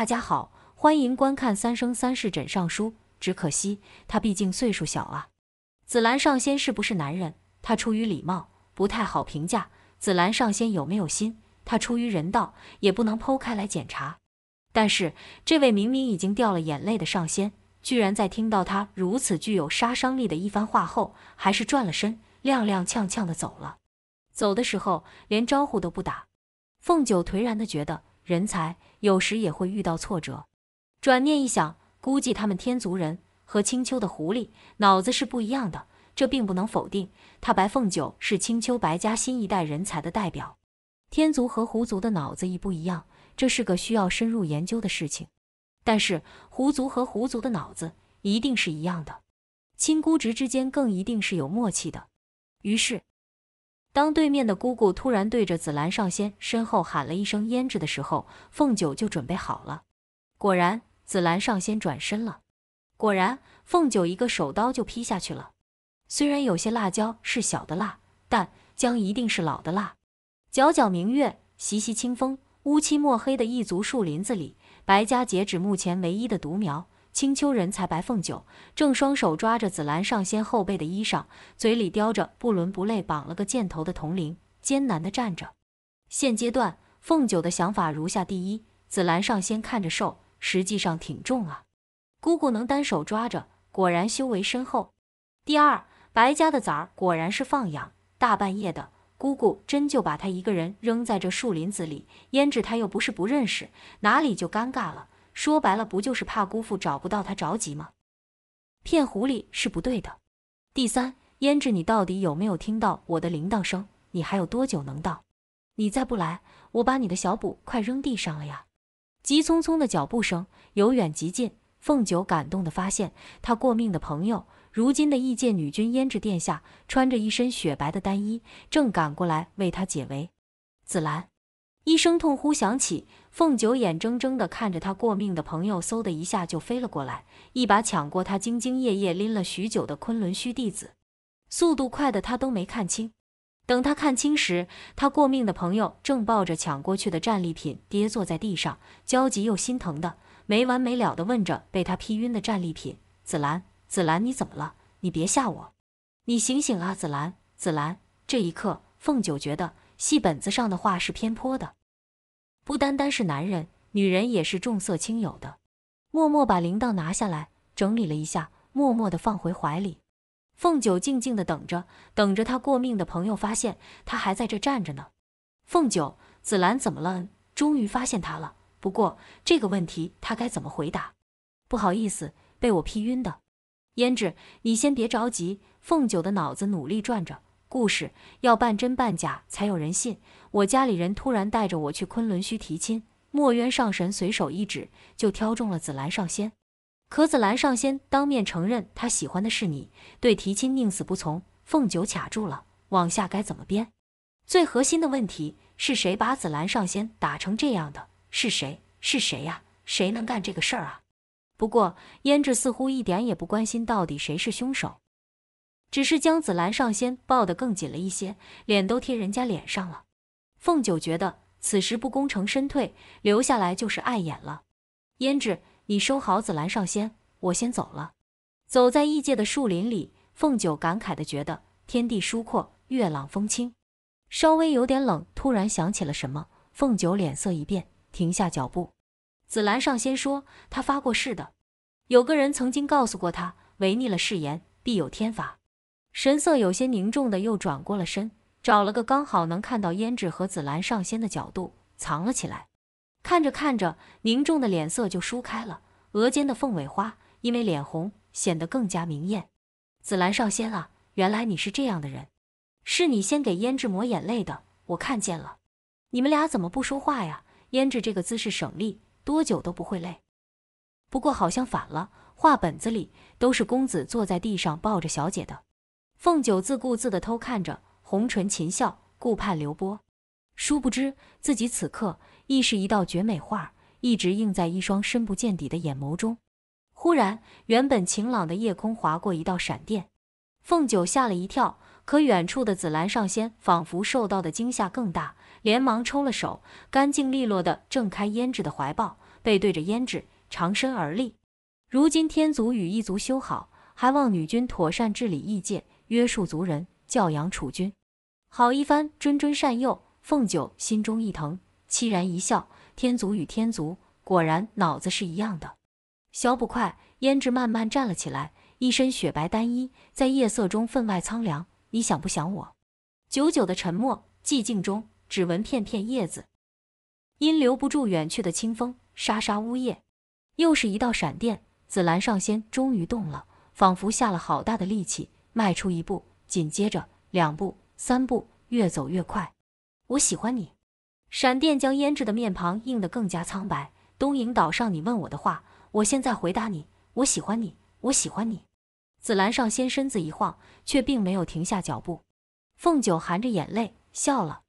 大家好，欢迎观看《三生三世枕上书》。只可惜他毕竟岁数小啊。紫兰上仙是不是男人？他出于礼貌，不太好评价。紫兰上仙有没有心？他出于人道，也不能剖开来检查。但是这位明明已经掉了眼泪的上仙，居然在听到他如此具有杀伤力的一番话后，还是转了身，踉踉跄跄的走了。走的时候连招呼都不打。凤九颓然的觉得。人才有时也会遇到挫折，转念一想，估计他们天族人和青丘的狐狸脑子是不一样的，这并不能否定他白凤九是青丘白家新一代人才的代表。天族和狐族的脑子一不一样，这是个需要深入研究的事情。但是狐族和狐族的脑子一定是一样的，亲姑侄之间更一定是有默契的。于是。当对面的姑姑突然对着紫兰上仙身后喊了一声“胭脂”的时候，凤九就准备好了。果然，紫兰上仙转身了。果然，凤九一个手刀就劈下去了。虽然有些辣椒是小的辣，但姜一定是老的辣。皎皎明月，习习清风，乌漆墨黑的一族树林子里，白家截止目前唯一的独苗。青丘人才白凤九正双手抓着紫兰上仙后背的衣裳，嘴里叼着不伦不类绑了个箭头的铜铃，艰难地站着。现阶段，凤九的想法如下：第一，紫兰上仙看着瘦，实际上挺重啊。姑姑能单手抓着，果然修为深厚。第二，白家的崽儿果然是放养，大半夜的，姑姑真就把他一个人扔在这树林子里。胭脂他又不是不认识，哪里就尴尬了。说白了，不就是怕姑父找不到他着急吗？骗狐狸是不对的。第三，胭脂，你到底有没有听到我的铃铛声？你还有多久能到？你再不来，我把你的小补快扔地上了呀！急匆匆的脚步声由远及近，凤九感动的发现，他过命的朋友，如今的异界女君胭脂殿下，穿着一身雪白的单衣，正赶过来为他解围。紫兰，一声痛呼响起。凤九眼睁睁地看着他过命的朋友嗖的一下就飞了过来，一把抢过他兢兢业业拎了许久的昆仑虚弟子，速度快的他都没看清。等他看清时，他过命的朋友正抱着抢过去的战利品跌坐在地上，焦急又心疼的没完没了的问着被他劈晕的战利品：“紫兰，紫兰，你怎么了？你别吓我！你醒醒啊，紫兰，紫兰！”这一刻，凤九觉得戏本子上的话是偏颇的。不单单是男人，女人也是重色轻友的。默默把铃铛拿下来，整理了一下，默默地放回怀里。凤九静静的等着，等着他过命的朋友发现他还在这站着呢。凤九，紫兰怎么了？终于发现他了。不过这个问题他该怎么回答？不好意思，被我劈晕的。胭脂，你先别着急。凤九的脑子努力转着，故事要半真半假才有人信。我家里人突然带着我去昆仑虚提亲，墨渊上神随手一指就挑中了紫兰上仙，可紫兰上仙当面承认他喜欢的是你，对提亲宁死不从，凤九卡住了，往下该怎么编？最核心的问题是谁把紫兰上仙打成这样的？是谁？是谁呀？谁能干这个事儿啊？不过胭脂似乎一点也不关心到底谁是凶手，只是将紫兰上仙抱得更紧了一些，脸都贴人家脸上了。凤九觉得此时不功成身退，留下来就是碍眼了。胭脂，你收好紫兰上仙，我先走了。走在异界的树林里，凤九感慨的觉得天地疏阔，月朗风清。稍微有点冷，突然想起了什么，凤九脸色一变，停下脚步。紫兰上仙说，他发过誓的。有个人曾经告诉过他，违逆了誓言，必有天罚。神色有些凝重的又转过了身。找了个刚好能看到胭脂和紫兰上仙的角度藏了起来，看着看着，凝重的脸色就舒开了，额间的凤尾花因为脸红显得更加明艳。紫兰上仙啊，原来你是这样的人，是你先给胭脂抹眼泪的，我看见了。你们俩怎么不说话呀？胭脂这个姿势省力，多久都不会累。不过好像反了，画本子里都是公子坐在地上抱着小姐的。凤九自顾自的偷看着。红唇噙笑，顾盼流波，殊不知自己此刻亦是一道绝美画，一直映在一双深不见底的眼眸中。忽然，原本晴朗的夜空划过一道闪电，凤九吓了一跳。可远处的紫兰上仙仿佛受到的惊吓更大，连忙抽了手，干净利落的挣开胭脂的怀抱，背对着胭脂，长身而立。如今天族与异族修好，还望女君妥善治理异界，约束族人，教养储君。好一番谆谆善诱，凤九心中一疼，凄然一笑。天族与天族，果然脑子是一样的。小捕快，胭脂慢慢站了起来，一身雪白单衣，在夜色中分外苍凉。你想不想我？久久的沉默，寂静中只闻片片叶子因留不住远去的清风，沙沙呜咽。又是一道闪电，紫兰上仙终于动了，仿佛下了好大的力气，迈出一步，紧接着两步。三步越走越快，我喜欢你。闪电将胭脂的面庞映得更加苍白。东瀛岛上，你问我的话，我现在回答你，我喜欢你，我喜欢你。紫兰上仙身子一晃，却并没有停下脚步。凤九含着眼泪笑了，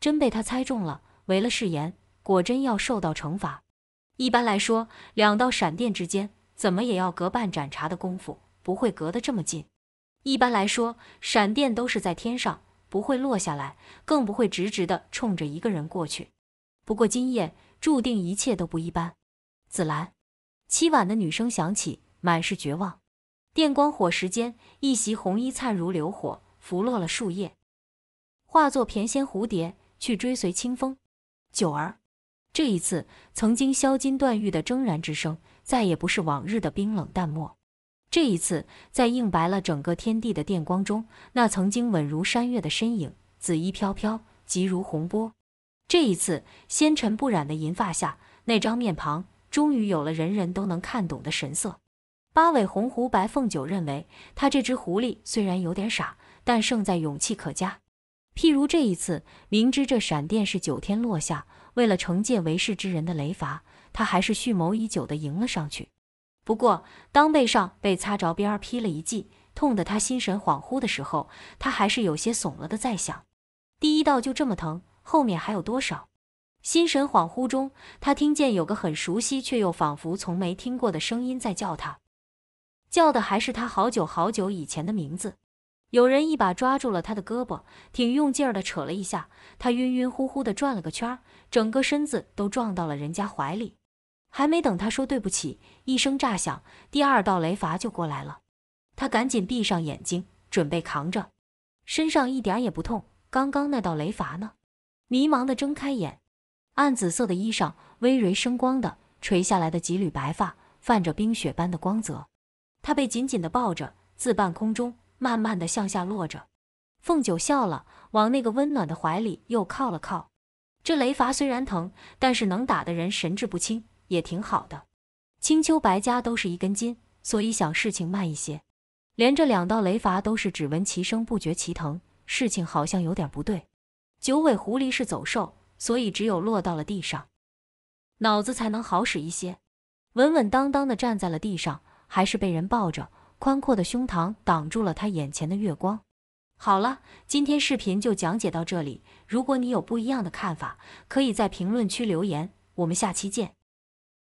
真被他猜中了。违了誓言，果真要受到惩罚。一般来说，两道闪电之间，怎么也要隔半盏茶的功夫，不会隔得这么近。一般来说，闪电都是在天上。不会落下来，更不会直直的冲着一个人过去。不过今夜注定一切都不一般。紫兰，凄婉的女声响起，满是绝望。电光火石间，一袭红衣灿如流火，拂落了树叶，化作翩跹蝴蝶，去追随清风。九儿，这一次，曾经削金断玉的铮然之声，再也不是往日的冰冷淡漠。这一次，在映白了整个天地的电光中，那曾经稳如山岳的身影，紫衣飘飘，急如洪波。这一次，纤尘不染的银发下，那张面庞终于有了人人都能看懂的神色。八尾红狐白凤九认为，他这只狐狸虽然有点傻，但胜在勇气可嘉。譬如这一次，明知这闪电是九天落下，为了惩戒为世之人的雷罚，他还是蓄谋已久的迎了上去。不过，当背上被擦着边儿劈了一记，痛得他心神恍惚的时候，他还是有些怂了的，在想：第一道就这么疼，后面还有多少？心神恍惚中，他听见有个很熟悉却又仿佛从没听过的声音在叫他，叫的还是他好久好久以前的名字。有人一把抓住了他的胳膊，挺用劲儿的扯了一下，他晕晕乎乎的转了个圈儿，整个身子都撞到了人家怀里。还没等他说对不起，一声炸响，第二道雷罚就过来了。他赶紧闭上眼睛，准备扛着。身上一点也不痛。刚刚那道雷罚呢？迷茫的睁开眼，暗紫色的衣裳，微蕤生光的垂下来的几缕白发，泛着冰雪般的光泽。他被紧紧的抱着，自半空中慢慢的向下落着。凤九笑了，往那个温暖的怀里又靠了靠。这雷罚虽然疼，但是能打的人神志不清。也挺好的，青丘白家都是一根筋，所以想事情慢一些。连这两道雷罚都是只闻其声不觉其疼，事情好像有点不对。九尾狐狸是走兽，所以只有落到了地上，脑子才能好使一些。稳稳当当的站在了地上，还是被人抱着，宽阔的胸膛挡住了他眼前的月光。好了，今天视频就讲解到这里。如果你有不一样的看法，可以在评论区留言。我们下期见。